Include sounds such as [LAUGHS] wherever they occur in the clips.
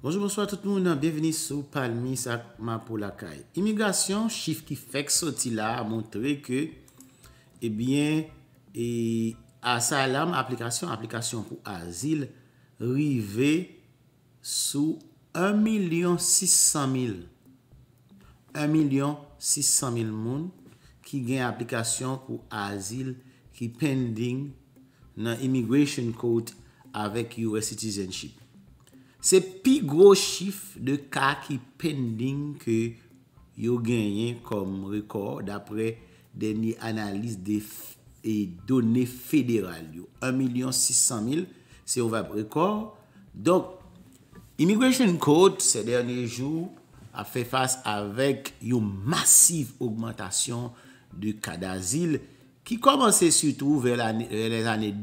Bonjour, bonsoir tout moun, bienveni sou Palmi Sakma Polakay Immigrasyon, chif ki fek soti la, montre ke Ebyen, e asa alam aplikasyon, aplikasyon pou azil Rive sou 1 milyon 600 mil 1 milyon 600 mil moun ki gen aplikasyon pou azil Ki pending nan immigration code avek US citizenship Se pi gro chif de ka ki pending ke yo genyen kom rekor dapre denye analise de e donye federal yo. 1,600,000, se ouweb rekor. Donk, Immigration Code se denye jou a fe fase avek yo masif augmentation de ka d'azil ki komanse sutou vel ane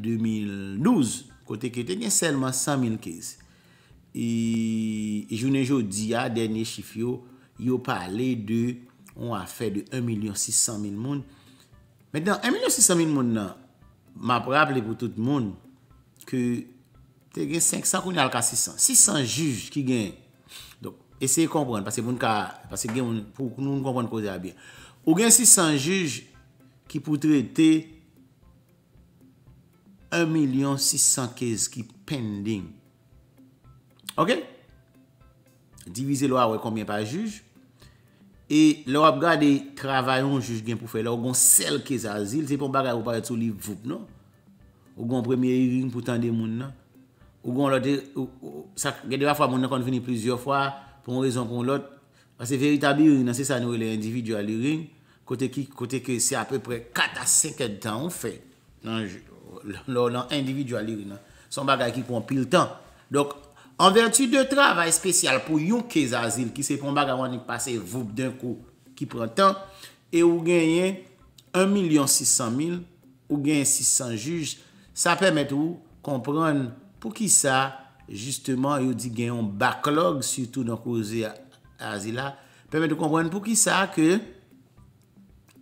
2012, kote ki tenye selman 100,000 kez. I e, e jounen jo di ya, denye chif yo, yo pale de on a fe de 1.600.000 moun. Mwen dan 1.600.000 moun nan, ma pou aple pou tout moun, ke te gen 500 koun al ka 600, 600 juj ki gen. Don, eseye kompran, pase pou nou konpran pou ze a bien. Ou gen 600 juj ki pou trete 1.600.000 kez ki pending. Ok? Divize lwa we konbyen pa juj. E lwa ap gade, travayon juj gen pou fe. Lwa ou gon sel ke sa zil, se pou bagay ou paret sou liv vup, no? Ou gon premye ring pou tan de moun, no? Ou gon lote, sa gade wafwa moun nan konveni plizyo fwa, pou moun rezon kon lote. Ase veritabi ring, nan se sa nou e le individu al ring, kote ki, kote ke se ape pre kataseke tan ou fe. Lwa ou nan individu al ring, nan. Son bagay ki kon pil tan. Dok, Anvertu de travay spesyal pou yon kez azil Ki se pon baga wan ni pase vop den ko Ki pran tan E ou genyen 1.600.000 Ou genyen 600 juj Sa pwemet ou kompran pou ki sa Justeman yo di genyon backlog Soutou don koze azila Pwemet ou kompran pou ki sa Ke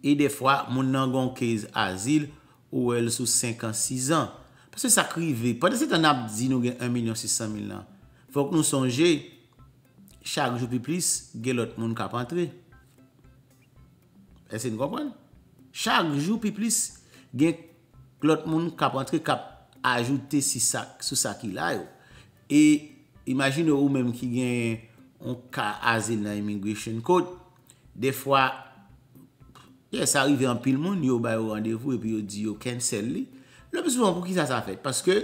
E defwa moun nan gon kez azil Ou el sou 56 an Pwese sa krive Pwede se tan ap di nou genyen 1.600.000 nan Fòk nou sonje, chak jou pi plis, gen lot moun kap antre. Ese n kompon. Chak jou pi plis, gen lot moun kap antre, kap ajoute sou sak ilay yo. E imagine ou menm ki gen ou ka azil nan immigration code. De fwa, e sa arrive an pil moun, yo bay ou randevou, epi yo di yo cancel li. Le piso pou ki sa sa fet? Paske,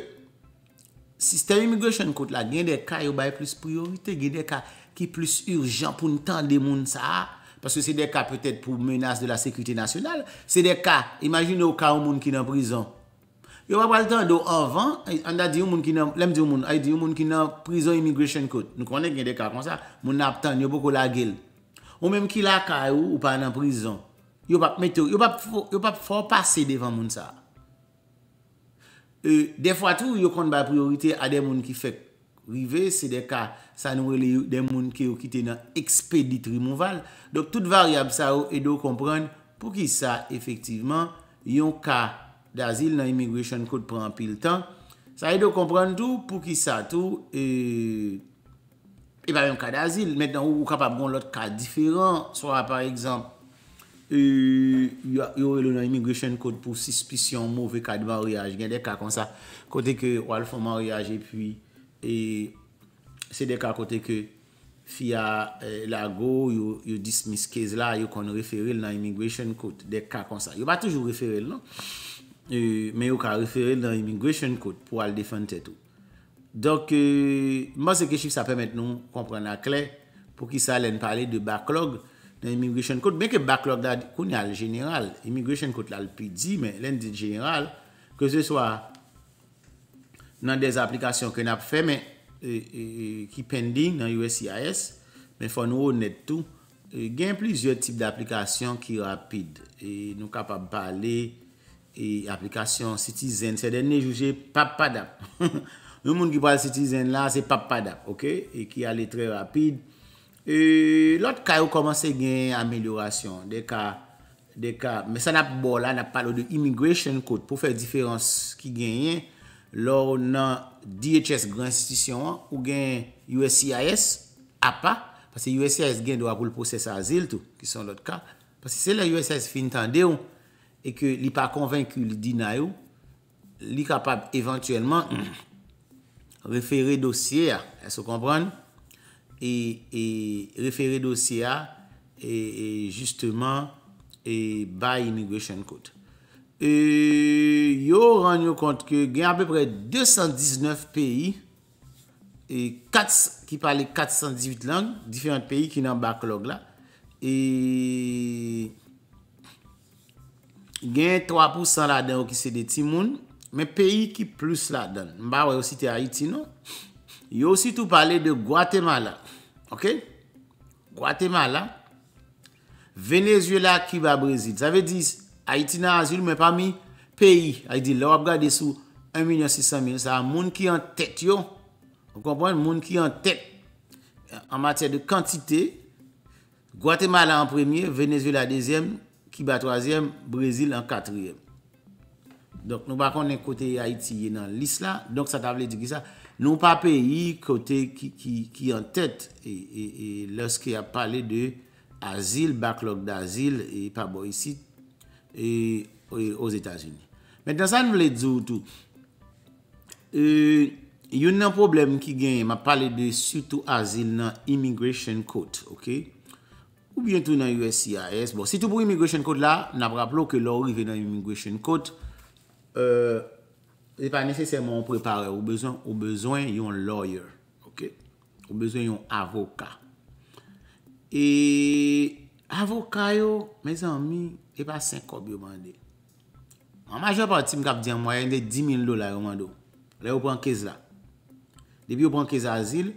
Sistem immigration kote la, gen de ka yo bay plus priorite, gen de ka ki plus urjan pou n tan de moun sa a. Paske se de ka petet pou menas de la sekwite nasyonal, se de ka, imagine yo ka ou moun ki nan prizon. Yo wap wale tan do avan, an da di ou moun ki nan, lem di ou moun, ay di ou moun ki nan prizon immigration kote. Nou konen gen de ka kon sa, moun ap tan, yo boko la gel. Ou menm ki la ka yo, ou pa nan prizon. Yo wap meto, yo wap fopase devan moun sa a. Euh, de fwa tou yo kont ba priorite a den moun ki fek rive, se de ka sa nou rele den moun ki yo kite nan ekspeditri mou val. Dok tout varyab sa ou edo kompran pou ki sa efektiveman yon ka d'azil nan immigration code pran pil tan. Sa edo kompran tou pou ki sa tou, e ba yon ka d'azil. Met nan ou wou kapap gon lot ka diferan, swa par ekzamp. E, yo wè lè nan immigration code pou sispisyon mouvè kade maryaj, gen dek ka kon sa, kote ke wè l fò maryaj epwi, e, se dek ka kote ke fia e, lago, yo dismiss kez la, yo kon referèl nan immigration code, dek ka kon sa, yo ba toujou referèl nan, men yo ka referèl nan immigration code pou wè l defante etou. Dok, mò se kechik sa pè mèt nou kompren a kle, pou ki sa lè n pale de backlog, Nan Immigration Code, ben ke backlog la koun al general, Immigration Code la al pi di, men len di general, ke se swa nan de aplikasyon ke nap fe men e, e, e, ki pending nan USCIS, men fon ou net tou, gen plizye type d'aplikasyon ki rapide. E nou kap ap pale, e aplikasyon Citizen, se den ne jouje pap padap. [LAUGHS] Nou moun ki pale Citizen la, se pap padap, ok, e ki ale tre rapide, E, lot ka yo komanse gen ameliorasyon, de ka, de ka, mè sa nap bo la, nap palo de immigration code pou fè diférens ki genyen, lò nan DHS gran stisyon an, ou gen USCIS, ap pa, pasè USCIS gen do ap ou l'prosesse azil tou, ki son lot ka, pasè se la USCIS fin tan de yo, e ke li pa konvenk yu li dinay yo, li kapap evantuellement [COUGHS] referer dosye a, es ou kompran nou? E, e referè dosye a E justèman E, e ba integration code E yo ranyo kont ke gen apèpèpè 219 peyi E 4, ki pale 418 lang Diffèrent peyi ki nan baklog la E Gen 3% la den wè ki se de ti moun Mè peyi ki plus la den Mba wè yo site Haiti nou Yo si tou pale de Guatemala. Ok? Guatemala. Venezuela, Cuba, Brazil. Sa ve di Aitina Azul men pa mi peyi. Aitin la wap gade sou 1 milyon 600 milyon. Sa wap moun ki an tet yo. Moun ki an tet an matèr de kantite. Guatemala an premye, Venezuela dezyem, Cuba tozyem, Brazil an katryem. Donk nou bakon nen kote Aitin nan lis la. Donk sa ta vle di ki sa Nou pa peyi kote ki yon tet e, e, e loske a pale de asil, backlog de asil e pa bo yisi e, e os Etats-Unis. Men dan sa nou vle dzo ou tou. Yon nan problem ki gen, ma pale de sutou asil nan immigration code, ok? Ou bientou nan USCIS. Bon, sitou pou immigration code la, nan praplo ke la ou rive nan immigration code. Eeeh. Se pa nese seman pre pare, ou bezwen yon lawyer, ok? Ou bezwen yon avoka. E avoka yo, me zanmi, e pa 5 kop yo mande. Mwa majwa pa ti mkap diyan, mwa yon de 10.000 dola yo mando. Le yo pran kez la. Depi yo pran kez azil,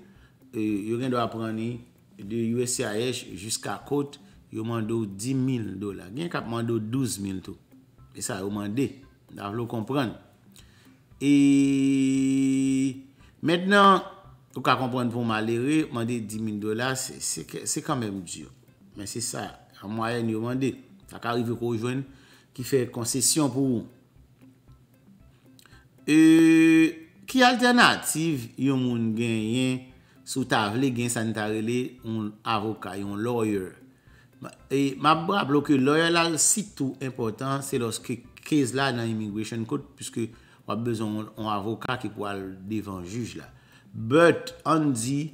yo gen do ap prani de USCIS jiska kote, yo mando 10.000 dola. Gen kap mando 12.000 to. E sa yo mande, da vlo kompran. E, maintenant, ou ka kompren pou malere, mande 10.000 $, se kè, se kèmèm diyo. Men se sa, a mwayen yo mande, sa ka rive kou jwen ki fè koncesyon pou ou. E, ki alternatif yon moun gen yon sou tavelè gen sanitarè lè yon avokat, yon lawyer. E, ma bra bloke lawyer lal si tout important, se loske kez la nan immigration code, piskè wap bezon yon avokat ki pou al devan juj la. But, an di,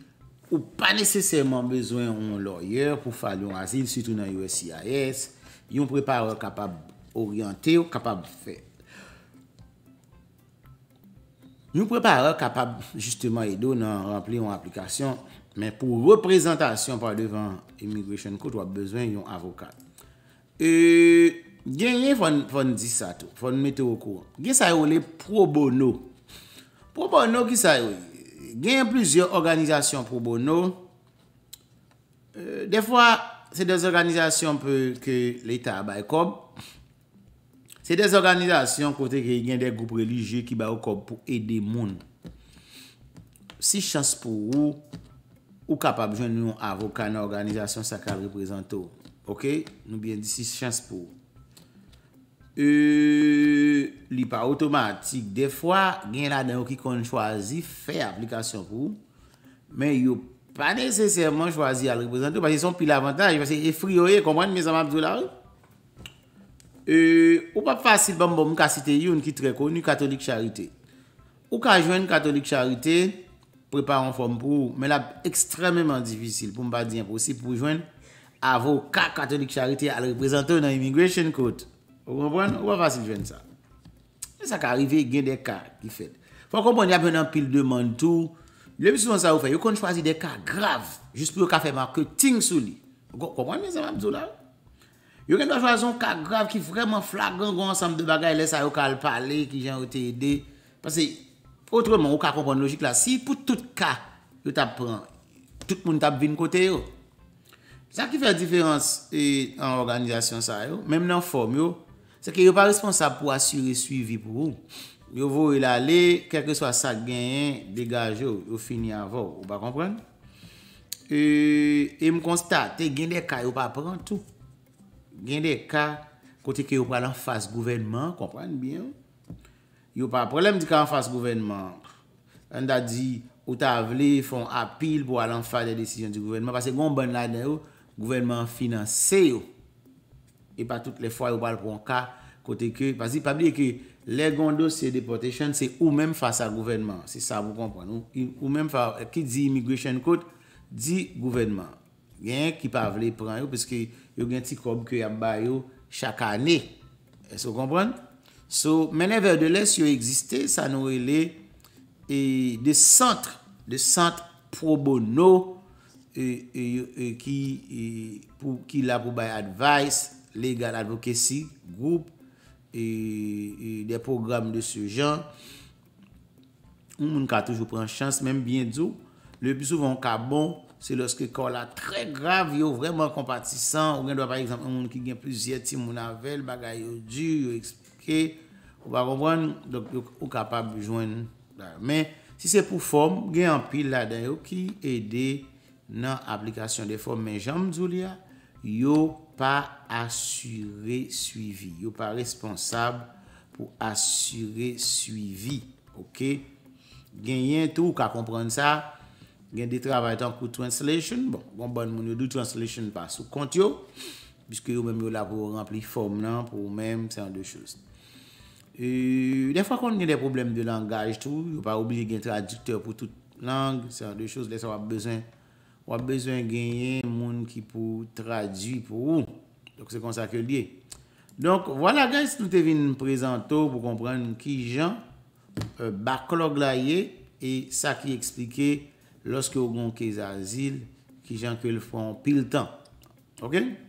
ou pa nesesèman bezon yon lawyer pou fa yon asil, sitou nan USCIS, yon prèpare kapab oryante ou kapab fè. Yon prèpare kapab, jisteman edo nan rampli yon aplikasyon, men pou reprezentasyon pou al devan immigration court, wap bezon yon avokat. E... Gen yon foun di sa tou, foun mete wou kou. Gen sa yon le pro bono. Pro bono ki sa yon. Gen yon plizyon organizasyon pro bono. Euh, de fwa, se de zorganizasyon pou ke leta abay kob. Se de zorganizasyon kote gen de goup religye ki bayou kob pou ede moun. Si chans pou ou, ou kapab joun nou avokan nan organizasyon sakal reprezentou. Ok, nou biyan di si chans pou ou. E, li pa otomatik, defwa, gen la nan ou ki kon chwazi, fe aplikasyon pou ou, men yo pa neseserman chwazi al reprezento, pa jeson pi lavantaj, jeson e frioye, komwenn, mizan map do la ou? E, ou pa fasil, bon bon, mou ka site yon ki tre konu, Katolik Charité. Ou ka jwen Katolik Charité, prepa an fon pou ou, men la ekstrememan divisil, pou mba diyen posi pou jwen avou ka Katolik Charité al reprezento nan Immigration Code. Ou konpon? Ou konpon si jwen sa? Se sa ka arrive gen de ka ki fet. Fon konpon di apen nan pil de mantou. Le misyon sa ou fe, yo kon chwazi de ka grav. Juspe yo ka fe marketing sou li. Konpon mi se ma mzou la ou? Yo gen do chwazi un ka grav ki vremen flagran gwen ansam de bagay lese a yo ka alpale ki jen ou te ede. Pase, otreman, yo ka konpon logik la. Si pou tout ka, yo tap pran. Tout moun tap vin kote yo. Sa ki fe diferans en organizasyon sa yo. Mem nan form yo. Seke yo pa responsable pou asyre suivi pou ou. Yo vou il ale, kerke swa sa genyen, degaje yo, yo fini avon. Ou pa komprende? E m konstate, gen de ka yo pa pran tout. Gen de ka, kote ke yo pa lan fase gouvenman, komprende bien ou? Yo pa prelem di ka lan fase gouvenman. An da di, ou ta avle fon apil pou lan fase de desisyon di gouvenman. Pase yon ban la den ou, gouvenman finanse yo. E pa tout le fwa yo pa l pran ka, Pote ke, pazi pabli ke, le gondo se deportation, se ou men fasa gouvenman, se sa wou kompran. Non? Ou men fasa, ki di immigration code, di gouvenman. Gen, ki pavle pran yo, peske yo gen ti kob kwe yabay yo chaka ane. Ese wou kompran? So, men nevertheless, yo existen, sa nou ele de sent, de sent probono ki la pou bay advice, legal advocacy, group E, e de program de se jan ou moun ka toujou pren chans mèm byen djou le pisou von kabon se lòs ke kor la tre grav yo vreman kompati san ou gen dwa par exemple moun ki gen plus yeti moun avèl bagay yo djou yo eksplike ou va ronvwen ou kapab jwen mèm si se pou form gen anpil la den yo ki ede nan aplikasyon de form men jan mdjou liya yo pa asuré suivi. Yo pa responsable pou asuré suivi. Ok? Genyen tou ka kompran sa, gen detrava etan kou translation. Bon, bon ban moun yo do translation pa sou kont yo, biske yo mèm yo la pou rempli form nan pou mèm, se an de chouz. E, de fwa kon genye de problem de langaj tou, yo pa oubli gen tradikter pou tout lang, se an de chouz, le sa wap bezwen genyen moun ki pou tradi pou ou. se konsakye liye. Donk, wala guys, tout evin prezento pou komprenn ki jan euh, baklog la ye e sa ki eksplike loske ou gonke zazil ki jan ke l foun pil tan. Ok?